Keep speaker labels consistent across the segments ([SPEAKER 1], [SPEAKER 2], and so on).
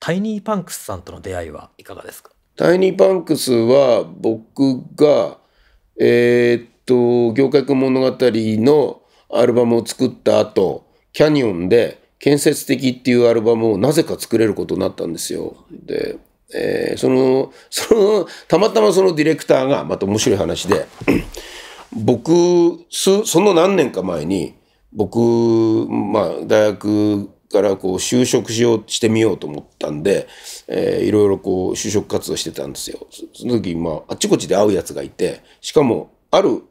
[SPEAKER 1] タイニーパンクスさんとの出会いはいかがですかタイニーパンクスは僕が、えー、っと、行革物語のアルバムを作った後、キャニオンで建設的っていうアルバムをなぜか作れることになったんですよ。で、えー、その、その、たまたまそのディレクターが、また面白い話で、僕、その何年か前に、僕、まあ、大学からこう就職しようしてみようと思ったんで、えー、いろいろこう就職活動してたんですよ。その時、まあ、あっちこっちで会うやつがいて、しかも、ある、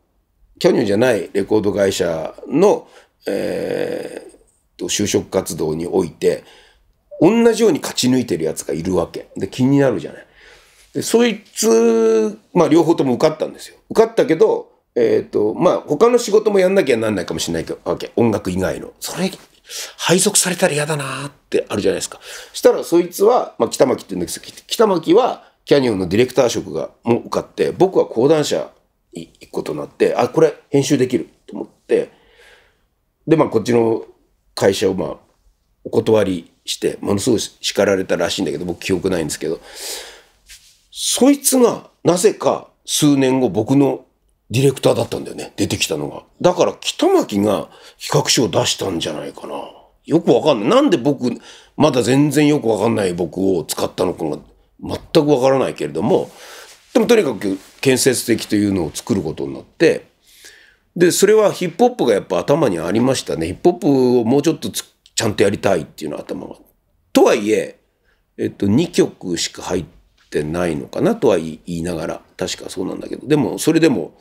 [SPEAKER 1] キャニオンじゃないレコード会社の、えー、と、就職活動において、同じように勝ち抜いてるやつがいるわけ。で、気になるじゃない。で、そいつ、まあ、両方とも受かったんですよ。受かったけど、えっ、ー、と、まあ、他の仕事もやんなきゃなんないかもしれないわけ。音楽以外の。それ、配属されたら嫌だなってあるじゃないですか。したらそいつは、まあ、北巻って言うんですけど、北巻はキャニオンのディレクター職がも受かって、僕は講談社に行くことになって、あ、これ編集できると思って、で、まあこっちの会社をまあお断りして、ものすごい叱られたらしいんだけど、僕記憶ないんですけど、そいつがなぜか数年後僕のディレクターだったんだよね、出てきたのが。だから北巻が企画書を出したんじゃないかな。よくわかんない。なんで僕、まだ全然よくわかんない僕を使ったのかが全くわからないけれども、でもとにかく建設的というのを作ることになって、で、それはヒップホップがやっぱ頭にありましたね。ヒップホップをもうちょっとちゃんとやりたいっていうの頭が。とはいえ、えっと、2曲しか入ってってないのかなとは言いながら確かそうなんだけどでもそれでも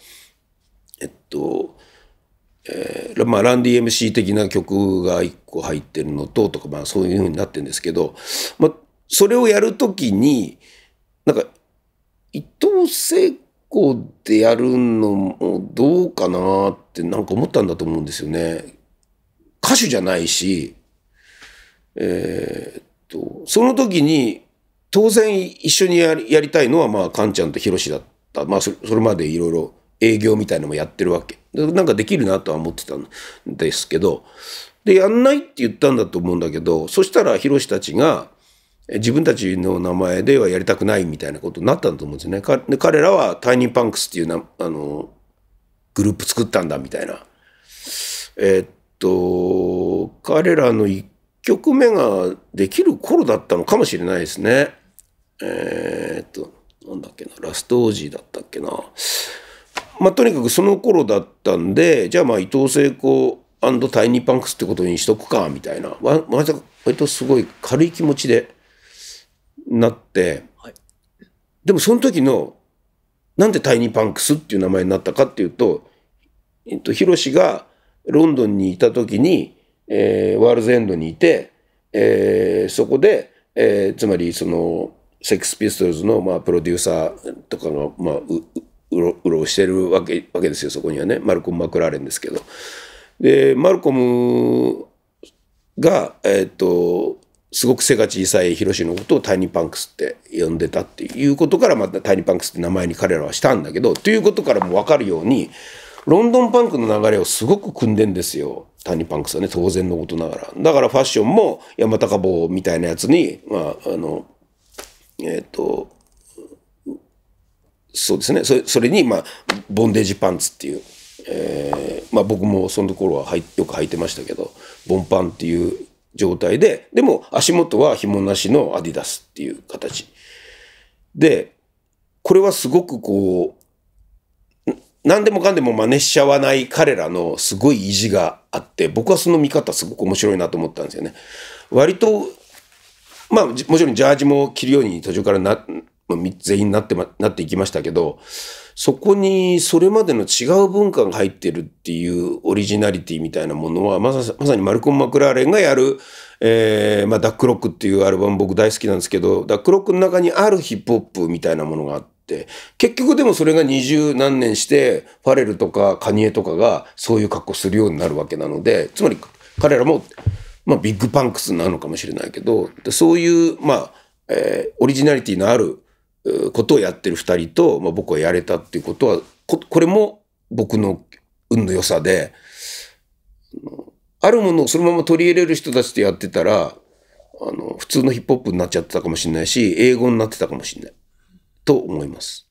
[SPEAKER 1] えっと、えー、まあランディ MC 的な曲が1個入ってるのととかまあそういうふうになってるんですけど、まあ、それをやる時になんか伊藤聖子でやるのもどうかなってなんか思ったんだと思うんですよね。歌手じゃないし、えー、っとその時に当然一緒にやりたいのは、まあ、カンちゃんとヒロシだった。まあそ、それまでいろいろ営業みたいのもやってるわけ。なんかできるなとは思ってたんですけど、で、やんないって言ったんだと思うんだけど、そしたらヒロシたちが、自分たちの名前ではやりたくないみたいなことになったんだと思うんですよね。かで彼らはタイニーパンクスっていうな、あの、グループ作ったんだみたいな。えー、っと、彼らの1曲目ができる頃だったのかもしれないですね。えー、っと、なんだっけな、ラストオージーだったっけな。まあ、とにかくその頃だったんで、じゃあまあ伊藤聖子タイニーパンクスってことにしとくか、みたいな。わ、ま、割とすごい軽い気持ちでなって、はい、でもその時の、なんでタイニーパンクスっていう名前になったかっていうと、えっと、ヒロシがロンドンにいた時に、えー、ワールズエンドにいて、えー、そこで、えー、つまりその、セックスピストルズの、まあ、プロデューサーとかの、まあ、うろうろしてるわけわけですよそこにはねマルコム・マクラーレンですけど。でマルコムが、えっ、ー、とすごく背が小さいヒロシのことをタイニーパンクスって呼んでたっていうことからまたタイニーパンクスって名前に彼らはしたんだけどということからも分かるようにロンドンパンクの流れをすごく組んでんですよタイニーパンクスはね当然のことながらだからファッションも山高坊みたいなやつにまああのえっ、ー、と、そうですね、それそれに、まあ、ボンデージパンツっていう、えーまあ、僕もその頃ははいよく履いてましたけど、ボンパンっていう状態で、でも足元は紐なしのアディダスっていう形。で、これはすごくこう、何でもかんでも真似しちゃわない彼らのすごい意地があって、僕はその見方すごく面白いなと思ったんですよね。割とまあ、もちろんジャージも着るように途中からな、全員なってま、なっていきましたけど、そこにそれまでの違う文化が入ってるっていうオリジナリティみたいなものは、まさまさにマルコン・マクラーレンがやる、えー、まあ、ダックロックっていうアルバム僕大好きなんですけど、ダックロックの中にあるヒップホップみたいなものがあって、結局でもそれが二十何年して、ファレルとかカニエとかがそういう格好するようになるわけなので、つまり彼らもまあ、ビッグパンクスなのかもしれないけど、そういう、まあ、えー、オリジナリティのあることをやってる二人と、まあ、僕はやれたっていうことは、ここれも僕の運の良さで、あるものをそのまま取り入れる人たちとやってたら、あの、普通のヒップホップになっちゃってたかもしれないし、英語になってたかもしれない。と思います。